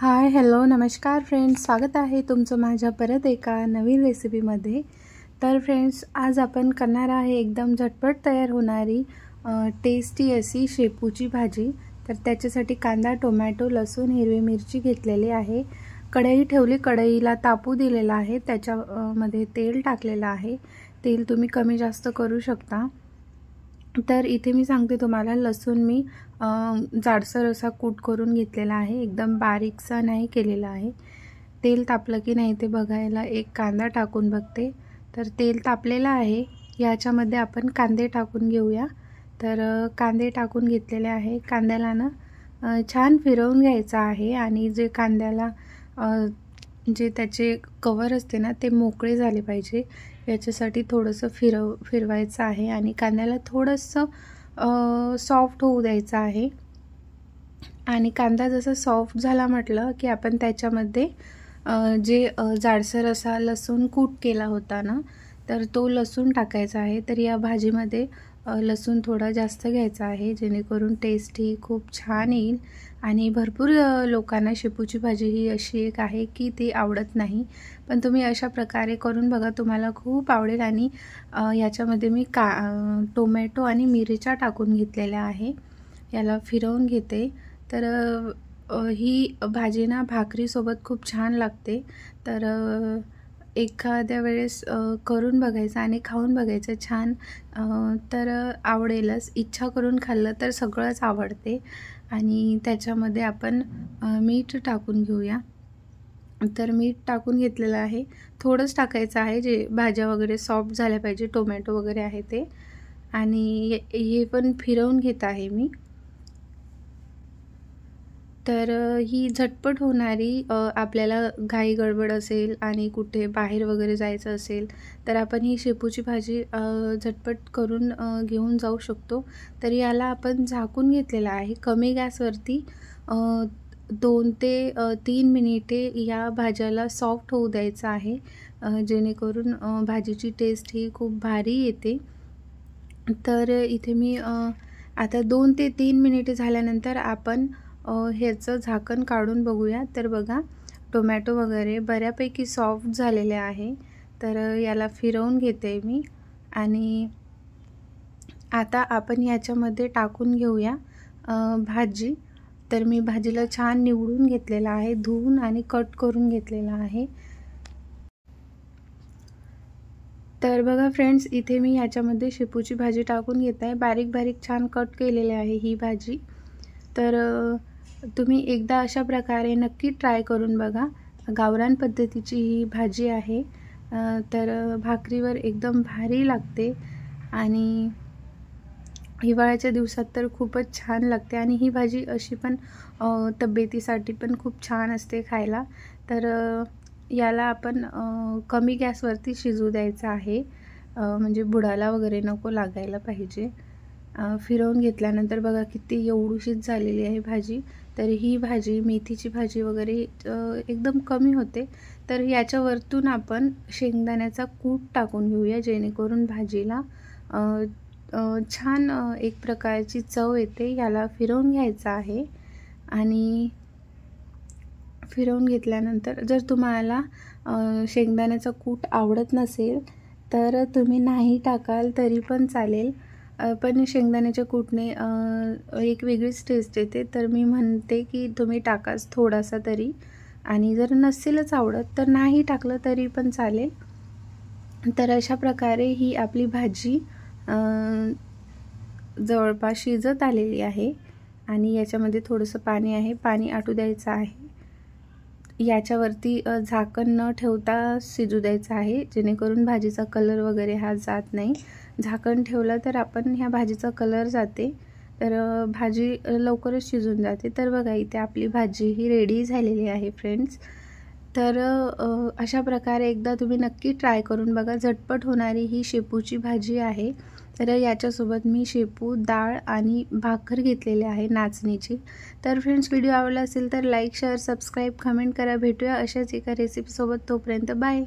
hi hello नमस्कार friends स्वागत आहे तुमचं माझ्या परत एका नवीन रेसिपीमध्ये तर फ्रेंड्स आज आपण करणार आहे एकदम झटपट तयार होणारी टेस्टी अशी शेपूची भाजी तर त्याच्यासाठी कांदा टोमॅटो लसूण हिरवी मिरची घेतलेली आहे कढई ठेवली कढईला तापू दिलेला आहे त्याच्यामध्ये तेल टाकलेलं आहे तेल तुम्ही कमी जास्त करू शकता तर इथे मी सांगते तुम्हाला लसूण मी जाडसर असा कूट करून घेतलेला आहे एकदम बारीकसा नाही केलेला आहे तेल तापलं की नाही ते बघायला एक कांदा टाकून बघते तर तेल तापलेलं आहे याच्यामध्ये आपण कांदे टाकून घेऊया तर कांदे टाकून घेतलेले आहे कांद्याला ना छान फिरवून घ्यायचा आहे आणि जे कांद्याला जे त्याचे कवर असते ना ते मोकळे झाले पाहिजे याच्यासाठी थोडंसं फिरव फिरवायचं आहे आणि कांद्याला थोडंसं सॉफ्ट होऊ द्यायचं आहे आणि कांदा जसा सॉफ्ट झाला म्हटलं की आपण त्याच्यामध्ये जे जाडसर असा लसूण कूट केला होता ना तर तो लसूण टाकायचा आहे तर या भाजीमध्ये लसूण थोडा जास्त घ्यायचा आहे जेणेकरून टेस्ट ही खूप छान येईल आणि भरपूर लोकांना शेपूची भाजी ही अशी एक आहे की ती आवडत नाही पण तुम्ही अशा प्रकारे करून बघा तुम्हाला खूप आवडेल आणि ह्याच्यामध्ये मी का टोमॅटो आणि मिरच्या टाकून घेतलेल्या आहे याला फिरवून घेते तर ही भाजी ना भाकरीसोबत खूप छान लागते तर एखाद्या वेळेस करून बघायचं आणि खाऊन बघायचं छान तर आवडेलच इच्छा करून खाल्लं तर सगळंच आवडते आणि त्याच्यामध्ये आपण मीठ टाकून घेऊया तर मीठ टाकून घेतलेलं आहे थोडंच टाकायचं आहे जे भाज्या वगैरे सॉफ्ट झाल्या पाहिजे टोमॅटो वगैरे आहे ते आणि हे पण फिरवून घेत आहे मी तर ही झटपट होणारी आपल्याला घाई गडबड असेल आणि कुठे बाहेर वगैरे जायचं असेल तर आपण ही शेपूची भाजी झटपट करून घेऊन जाऊ शकतो तर याला आपण झाकून घेतलेला आहे कमी गॅसवरती दोन ते तीन मिनिटे या भाज्याला सॉफ्ट होऊ द्यायचं आहे जेणेकरून भाजीची टेस्ट ही खूप भारी येते तर इथे मी आता दोन ते तीन मिनिटे झाल्यानंतर आपण ह्याचं झाकण काढून बघूया तर बघा टोमॅटो वगैरे बऱ्यापैकी सॉफ्ट झालेले आहे तर याला फिरवून घेते मी आणि आता आपण याच्यामध्ये टाकून घेऊया भाजी तर मी भाजीला छान निवडून घेतलेला आहे धुवून आणि कट करून घेतलेला आहे तर बघा फ्रेंड्स इथे मी याच्यामध्ये शेपूची भाजी टाकून घेत आहे बारीक बारीक छान कट केलेली आहे ही भाजी तर तुम्ही एकदा अशा प्रकारे नक्की ट्राय करून बघा गावरान पद्धतीची ही भाजी आहे तर भाकरीवर एकदम भारी लागते आणि हिवाळ्याच्या दिवसात तर खूपच छान लागते आणि ही भाजी अशी पण तब्येतीसाठी पण खूप छान असते खायला तर याला आपण कमी गॅसवरती शिजू द्यायचं आहे म्हणजे बुडाला वगैरे नको लागायला पाहिजे फिरवून घेतल्यानंतर बघा किती एवढूशीच झालेली आहे भाजी तर ही भाजी मेथीची भाजी वगैरे एकदम कमी होते तर याच्यावरतून आपण शेंगदाण्याचा कूट टाकून घेऊया जेणेकरून भाजीला छान एक प्रकारची चव येते याला फिरवून घ्यायचं आहे आणि फिरवून घेतल्यानंतर जर तुम्हाला शेंगदाण्याचा कूट आवडत नसेल तर तुम्ही नाही टाकाल तरी पण चालेल पण शेंगदाण्याच्या कूटने एक वेगळीच टेस्ट येते तर मी म्हणते की तुम्ही टाकाच थोडासा तरी आणि जर नसेलच आवडत तर नाही टाकलं तरी पण चालेल तर अशा प्रकारे ही आपली भाजी जवळपास शिजत आलेली आहे आणि याच्यामध्ये थोडंसं पाणी आहे पाणी आटू द्यायचं आहे याच्यावरती झाकण न ठेवता शिजू द्यायचं आहे जेणेकरून भाजीचा कलर वगैरे हा जात नाही झाकण ठेवलं तर आपण ह्या भाजीचा कलर जाते तर भाजी लवकरच शिजून जाते तर बघा इथे आपली भाजी ही रेडी झालेली आहे फ्रेंड्स तर अशा प्रकारे एकदा तुम्ही नक्की ट्राय करून बघा झटपट होणारी ही शेपूची भाजी आहे तर याच्यासोबत मी शेपू डाळ आणि भाकर घेतलेली आहे नाचणीची तर फ्रेंड्स व्हिडिओ आवडला असेल तर लाईक शेअर सबस्क्राईब कमेंट करा भेटूया अशाच एका रेसिपीसोबत तोपर्यंत बाय